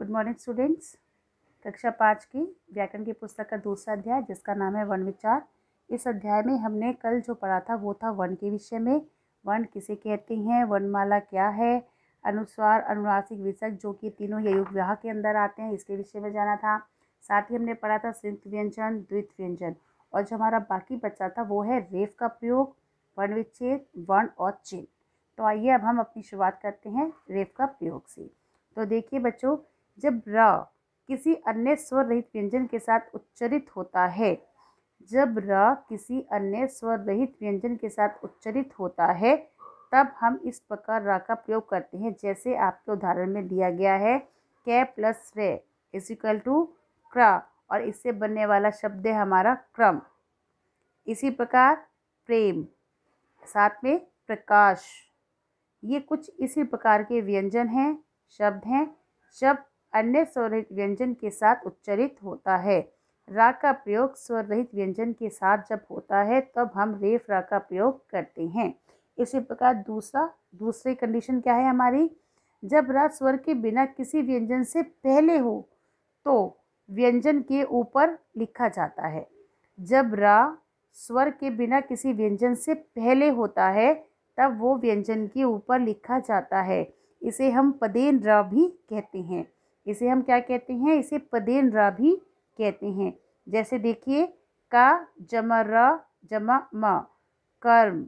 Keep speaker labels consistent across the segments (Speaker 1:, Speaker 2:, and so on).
Speaker 1: Good morning students कक्षा पाँच की व्याकरण की पुस्तक का दूसरा अध्याय जिसका नाम है वन विचार इस अध्याय में हमने कल जो पढ़ा था वो था वन के विषय में वर्ण किसे कहते हैं वनमाला क्या है अनुस्वार अनुनासिक विसक जो कि तीनों ययुग विवाह के अंदर आते हैं इसके विषय में जाना था साथ ही हमने पढ़ा था संयुक्त व्यंजन द्वित व्यंजन और जो हमारा बाकी बच्चा था वो है रेफ का प्रयोग वर्ण विच्छेद वर्ण और चिन्ह तो आइए अब हम अपनी शुरुआत करते हैं रेफ का प्रयोग से तो देखिए बच्चों जब र किसी अन्य स्वर रहित व्यंजन के साथ उच्चरित होता है जब र किसी अन्य स्वर रहित व्यंजन के साथ उच्चरित होता है तब हम इस प्रकार रा का प्रयोग करते हैं जैसे आपके उदाहरण में दिया गया है कै प्लस रे इज इक्वल टू क्र और इससे बनने वाला शब्द है हमारा क्रम इसी प्रकार प्रेम साथ में प्रकाश ये कुछ इसी प्रकार के व्यंजन हैं शब्द हैं जब अन्य स्वरहित व्यंजन के साथ उच्चरित होता है रा का प्रयोग स्वर रहित व्यंजन के साथ जब होता है तब हम रेफ रा का प्रयोग करते हैं इसी प्रकार दूसरा दूसरी कंडीशन क्या है हमारी जब रा स्वर के बिना किसी व्यंजन से पहले हो तो व्यंजन के ऊपर लिखा जाता है जब रा स्वर के बिना किसी व्यंजन से पहले होता है तब वो व्यंजन के ऊपर लिखा जाता है इसे हम पदेन रा भी कहते हैं इसे हम क्या कहते हैं इसे पदेन रा भी कहते हैं जैसे देखिए का जमा र जमा म कर्म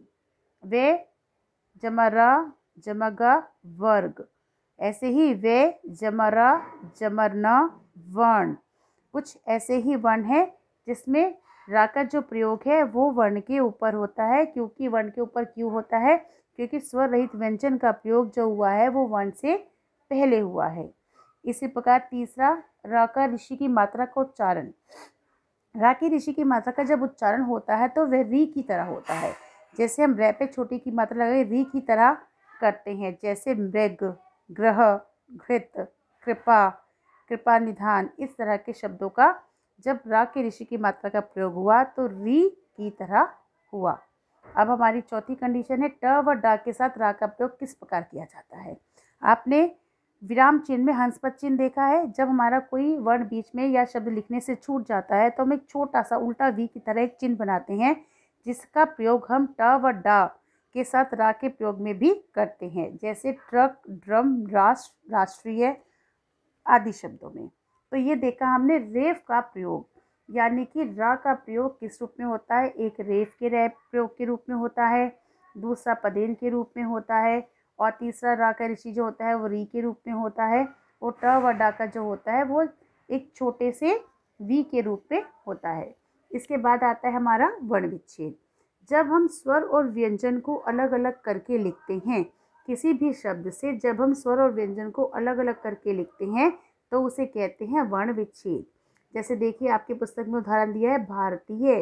Speaker 1: वे जमा र जमा ग वर्ग ऐसे ही वे जमा र जमर न वर्ण कुछ ऐसे ही वर्ण हैं जिसमें रा का जो प्रयोग है वो वर्ण के ऊपर होता है क्योंकि वर्ण के ऊपर क्यों होता है क्योंकि स्वर रहित व्यंजन का प्रयोग जो हुआ है वो वर्ण से पहले हुआ है इसी प्रकार तीसरा राका का ऋषि की मात्रा का उच्चारण रा ऋषि की मात्रा का जब उच्चारण होता है तो वह री की तरह होता है जैसे हम रे पे छोटी की मात्रा लगा री की तरह करते हैं जैसे मृग ग्रह घृत कृपा कृपा निधान इस तरह के शब्दों का जब रा के ऋषि की मात्रा का प्रयोग हुआ तो री की तरह हुआ अब हमारी चौथी कंडीशन है ट व डा के साथ रा का प्रयोग किस प्रकार किया जाता है आपने विराम चिन्ह में हंसपत चिन्ह देखा है जब हमारा कोई वर्ण बीच में या शब्द लिखने से छूट जाता है तो हम एक छोटा सा उल्टा वी की तरह एक चिन्ह बनाते हैं जिसका प्रयोग हम ट व डा के साथ रा के प्रयोग में भी करते हैं जैसे ट्रक ड्रम राष्ट्र राष्ट्रीय आदि शब्दों में तो ये देखा हमने रेफ का प्रयोग यानी कि रा का प्रयोग किस रूप में होता है एक रेफ के रैप प्रयोग के रूप में होता है दूसरा पदेन के रूप में होता है और तीसरा रा का ऋषि जो होता है वो री के रूप में होता है और ट व डा का जो होता है वो एक छोटे से वी के रूप में होता है इसके बाद आता है हमारा वर्ण विच्छेद जब हम स्वर और व्यंजन को अलग अलग करके लिखते हैं किसी भी शब्द से जब हम स्वर और व्यंजन को अलग अलग करके लिखते हैं तो उसे कहते हैं वर्ण विच्छेद जैसे देखिए आपके पुस्तक में उदाहरण दिया है भारतीय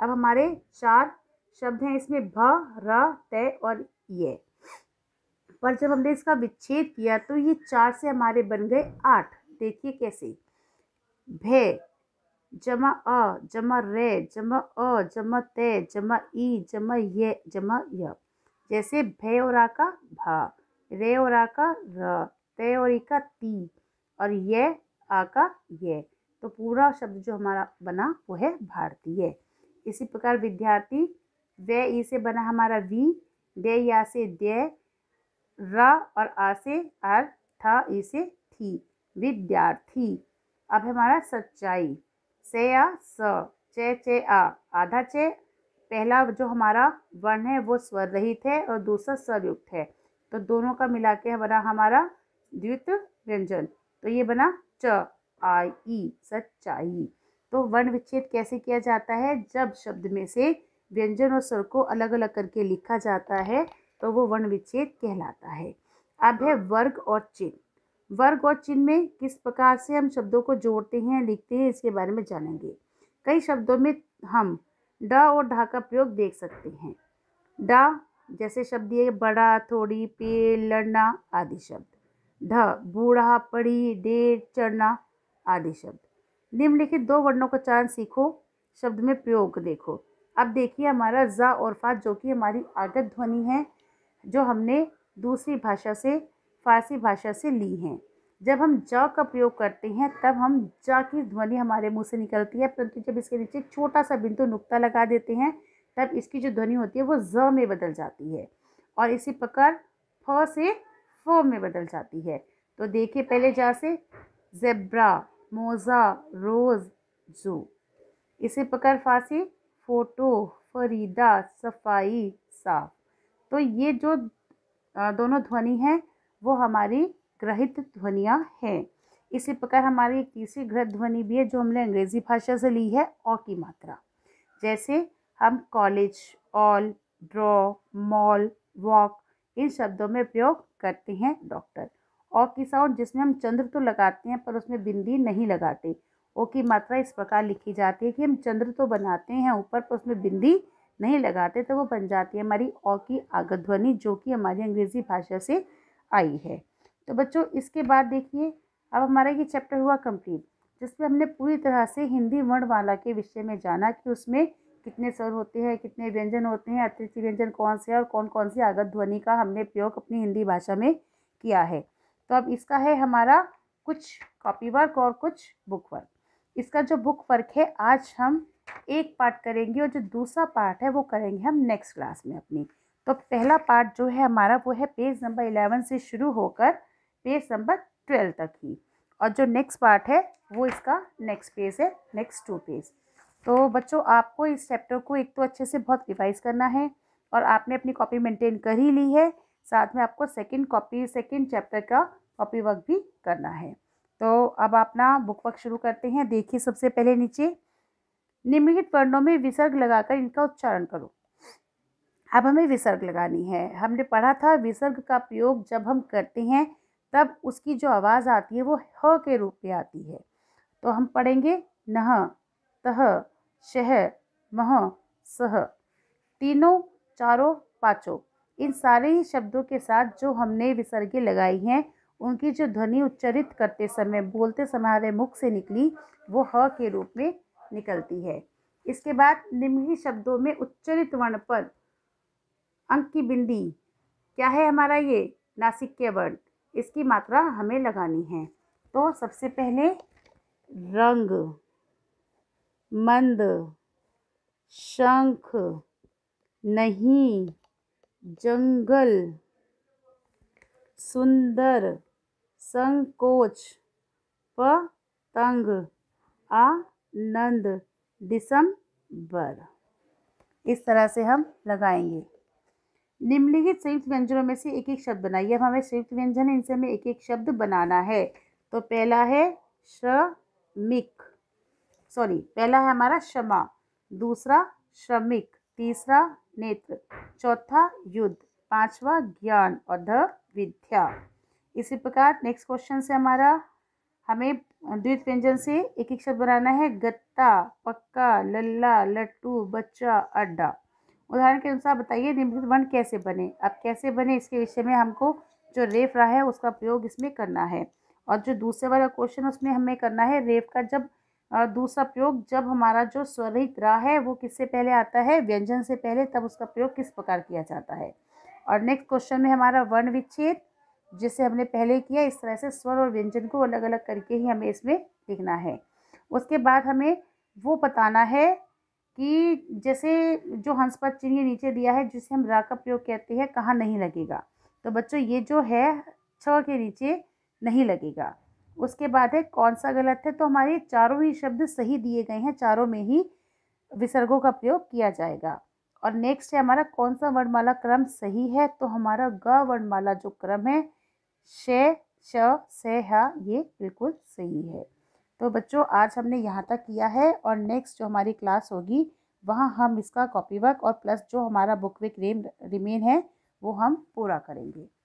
Speaker 1: अब हमारे चार शब्द हैं इसमें भ र तय और ये और जब हमने इसका विच्छेद किया तो ये चार से हमारे बन गए आठ देखिए कैसे भय जमा अ जमा रे जमा अ जमा ते जमा ई जमा ये जमा य जैसे भय और आ का भा रे और आ का र ते और ई का ती और ये आ का ये तो पूरा शब्द जो हमारा बना वो है भारतीय इसी प्रकार विद्यार्थी वे ई से बना हमारा वी दे या से दे र और आ से आर था ई से थी विद्यार्थी अब हमारा सच्चाई से आ स चे चे आ आधा चे पहला जो हमारा वर्ण है वो स्वर रहित है और दूसरा स्वरयुक्त है तो दोनों का मिला के बना हमारा द्वित व्यंजन तो ये बना च आई ई सच्चाई तो वर्ण विच्छेद कैसे किया जाता है जब शब्द में से व्यंजन और स्वर को अलग अलग करके लिखा जाता है तो वो वर्ण विच्छेद कहलाता है अब है हाँ। वर्ग और चिन्ह वर्ग और चिन्ह में किस प्रकार से हम शब्दों को जोड़ते हैं लिखते हैं इसके बारे में जानेंगे कई शब्दों में हम ड और ढा का प्रयोग देख सकते हैं डा जैसे शब्द ये बड़ा थोड़ी पेड़ लड़ना आदि शब्द ढ बूढ़ा पड़ी डेर चढ़ना आदि शब्द निम्नलिखित दो वर्णों का चयन सीखो शब्द में प्रयोग देखो अब देखिए हमारा ज़ा और फा जो कि हमारी आगत ध्वनि है जो हमने दूसरी भाषा से फारसी भाषा से ली हैं जब हम ज का प्रयोग करते हैं तब हम ज की ध्वनि हमारे मुंह से निकलती है परंतु जब इसके नीचे छोटा सा बिंदु नुक्ता लगा देते हैं तब इसकी जो ध्वनि होती है वो ज में बदल जाती है और इसी प्रकार फ से फ में बदल जाती है तो देखिए पहले जा से जेब्रा मोज़ा रोज़ जू इसी प्रकार फारसी फ़ोटो फरीदा सफाई साफ तो ये जो दोनों ध्वनि हैं वो हमारी ग्रहित ध्वनियाँ हैं इसी प्रकार हमारी एक तीसरी ग्रहित ध्वनि भी है जो हमने अंग्रेज़ी भाषा से ली है ओ की मात्रा जैसे हम college all draw mall walk इन शब्दों में प्रयोग करते हैं डॉक्टर ओ की साउंड जिसमें हम चंद्र तो लगाते हैं पर उसमें बिंदी नहीं लगाते ओ की मात्रा इस प्रकार लिखी जाती है कि हम चंद्र तो बनाते हैं ऊपर पर उसमें बिंदी नहीं लगाते तो वो बन जाती है हमारी ओ की आगत ध्वनि जो कि हमारी अंग्रेज़ी भाषा से आई है तो बच्चों इसके बाद देखिए अब हमारा ये चैप्टर हुआ कंप्लीट जिसमें हमने पूरी तरह से हिंदी वर्णमाला के विषय में जाना कि उसमें कितने स्वर होते हैं कितने व्यंजन होते हैं अतिरिक्त व्यंजन कौन से है और कौन कौन सी आगत ध्वनि का हमने प्रयोग अपनी हिंदी भाषा में किया है तो अब इसका है हमारा कुछ कॉपी वर्क और कुछ बुक वर्क इसका जो बुक वर्क है आज हम एक पार्ट करेंगे और जो दूसरा पार्ट है वो करेंगे हम नेक्स्ट क्लास में अपनी तो पहला पार्ट जो है हमारा वो है पेज नंबर इलेवन से शुरू होकर पेज नंबर ट्वेल्व तक ही और जो नेक्स्ट पार्ट है वो इसका नेक्स्ट पेज है नेक्स्ट टू पेज तो बच्चों आपको इस चैप्टर को एक तो अच्छे से बहुत रिवाइज करना है और आपने अपनी कॉपी मेंटेन कर ही ली है साथ में आपको सेकंड कॉपी सेकंड चैप्टर का कॉपी वर्क भी करना है तो अब अपना बुक वर्क शुरू करते हैं देखिए सबसे पहले नीचे निम्नलिखित वर्णों में विसर्ग लगाकर इनका उच्चारण करो अब हमें विसर्ग लगानी है हमने पढ़ा था विसर्ग का प्रयोग जब हम करते हैं तब उसकी जो आवाज़ आती है वो ह के रूप में आती है तो हम पढ़ेंगे नह तह शह मह सह तीनों चारों पाँचों इन सारे ही शब्दों के साथ जो हमने विसर्गें लगाई हैं उनकी जो ध्वनि उच्चरित करते समय बोलते समय हमारे मुख से निकली वो ह के रूप में निकलती है इसके बाद निम्नलिखित शब्दों में उच्चरित वर्ण पर अंक की बिंदी क्या है हमारा ये नासिक के वर्ण इसकी मात्रा हमें लगानी है तो सबसे पहले रंग मंद शंख नहीं जंगल सुंदर संकोच पतंग आ नंद दिसंबर इस तरह से हम लगाएंगे निम्नलिखित संयुक्त व्यंजनों में से एक एक शब्द बनाइए अब हमें संयुक्त व्यंजन इनसे हमें एक एक शब्द बनाना है तो पहला है श्रमिक सॉरी पहला है हमारा क्षमा दूसरा श्रमिक तीसरा नेत्र चौथा युद्ध पांचवा ज्ञान और ध विद्या इसी प्रकार नेक्स्ट क्वेश्चन से हमारा हमें द्वित व्यंजन से एक एक शब्द बनाना है गत्ता पक्का लल्ला लट्टू बच्चा अड्डा उदाहरण के अनुसार बताइए निम्नलिखित वर्ण कैसे बने अब कैसे बने इसके विषय में हमको जो रेफ रहा है उसका प्रयोग इसमें करना है और जो दूसरे वाला क्वेश्चन उसमें हमें करना है रेफ का जब दूसरा प्रयोग जब हमारा जो स्वरहित रहा है वो किससे पहले आता है व्यंजन से पहले तब उसका प्रयोग किस प्रकार किया जाता है और नेक्स्ट क्वेश्चन में हमारा वर्ण विच्छेद जिसे हमने पहले किया इस तरह से स्वर और व्यंजन को अलग अलग करके ही हमें इसमें लिखना है उसके बाद हमें वो बताना है कि जैसे जो हंसपद चिन्ह नीचे दिया है जिसे हम रा का प्रयोग कहते हैं कहाँ नहीं लगेगा तो बच्चों ये जो है छ के नीचे नहीं लगेगा उसके बाद है कौन सा गलत है तो हमारे चारों ही शब्द सही दिए गए हैं चारों में ही विसर्गों का प्रयोग किया जाएगा और नेक्स्ट है हमारा कौन सा वर्णमाला क्रम सही है तो हमारा ग वर्णमाला जो क्रम है शे श से ह ये बिल्कुल सही है तो बच्चों आज हमने यहाँ तक किया है और नेक्स्ट जो हमारी क्लास होगी वहाँ हम इसका कॉपी वर्क और प्लस जो हमारा बुक विक रेम रिमेन है वो हम पूरा करेंगे